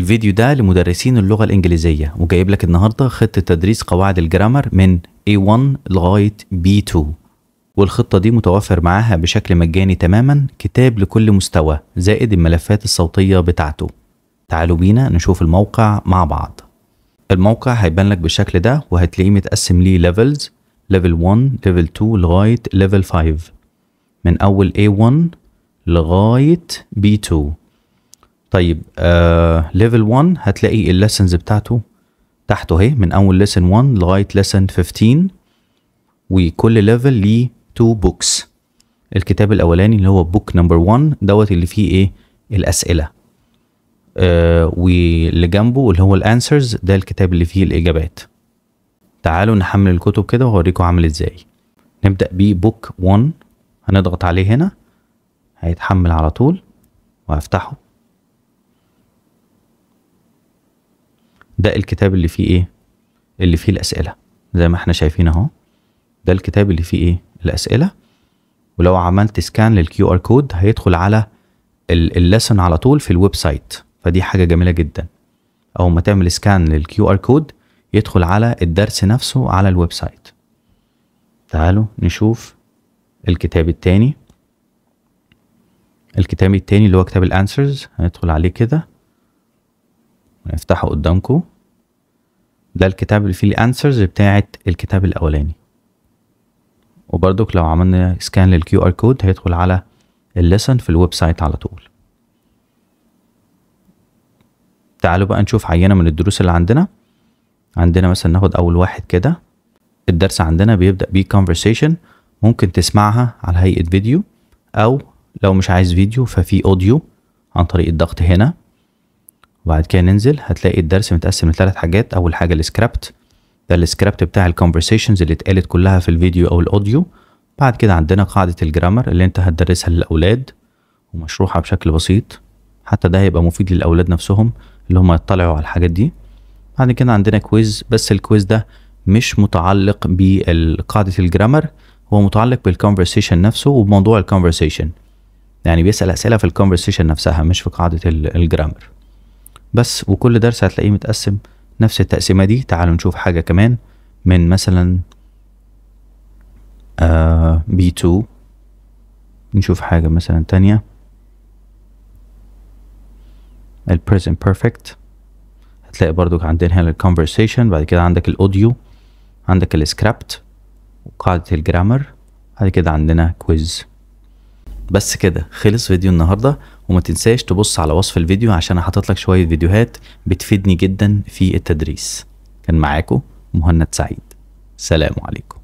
الفيديو ده لمدرسين اللغه الانجليزيه وجايب لك النهارده خطه تدريس قواعد الجرامر من A1 لغايه B2 والخطه دي متوفر معاها بشكل مجاني تماما كتاب لكل مستوى زائد الملفات الصوتيه بتاعته تعالوا بينا نشوف الموقع مع بعض الموقع هيبان لك بالشكل ده وهتلاقيه متقسم ليه ليفلز ليفل 1 ليفل 2 لغايه ليفل 5 من اول A1 لغايه B2 طيب ليفل uh, 1 هتلاقي الليسنز بتاعته تحته اهي من اول ليسن 1 لغايه ليسن 15 وكل ليفل ليه 2 بوكس الكتاب الاولاني اللي هو بوك نمبر 1 دوت اللي فيه ايه الاسئله uh, واللي جنبه اللي هو الانسرز ده الكتاب اللي فيه الاجابات تعالوا نحمل الكتب كده وهوريكم عامل ازاي نبدا ببوك 1 هنضغط عليه هنا هيتحمل على طول وهفتحه ده الكتاب اللي فيه ايه اللي فيه الاسئله زي ما احنا شايفين اهو ده الكتاب اللي فيه ايه الاسئله ولو عملت سكان للكيو ار كود هيدخل على الليسن على طول في الويب سايت فدي حاجه جميله جدا اول ما تعمل سكان للكيو ار كود يدخل على الدرس نفسه على الويب سايت تعالوا نشوف الكتاب التاني الكتاب التاني اللي هو كتاب الانسرز هندخل عليه كده ونفتحه قدامكم ده الكتاب اللي فيه الانسرز بتاعت الكتاب الاولاني وبرضك لو عملنا سكان للكيو ار كود هيدخل على الليسن في الويب سايت على طول تعالوا بقى نشوف عينه من الدروس اللي عندنا عندنا مثلا ناخد اول واحد كده الدرس عندنا بيبدا بيه conversation ممكن تسمعها على هيئه فيديو او لو مش عايز فيديو ففي اوديو عن طريق الضغط هنا وبعد كده ننزل هتلاقي الدرس متقسم لثلاث حاجات اول حاجه السكريبت ده السكريبت بتاع الكونفرسيشنز اللي اتقالت كلها في الفيديو او الاوديو بعد كده عندنا قاعده الجرامر اللي انت هتدرسها للاولاد ومشروحه بشكل بسيط حتى ده هيبقى مفيد للاولاد نفسهم اللي هم يطلعوا على الحاجات دي بعد كده عندنا كويز بس الكويز ده مش متعلق بقاعده الجرامر هو متعلق بالكونفرسيشن نفسه وبموضوع الكونفرسيشن يعني بيسال اسئله في الكونفرسيشن نفسها مش في قاعده الجرامر بس وكل درس هتلاقيه متقسم نفس التقسيمه دي تعالوا نشوف حاجه كمان من مثلا آه بي 2 نشوف حاجه مثلا تانية ال present perfect هتلاقي برضو عندنا هنا conversation بعد كده عندك الاوديو عندك السكريبت وقاعده الجرامر بعد كده عندنا quiz بس كده خلص فيديو النهارده وما تنساش تبص على وصف الفيديو عشان لك شويه فيديوهات بتفيدني جدا في التدريس كان معاكم مهند سعيد سلام عليكم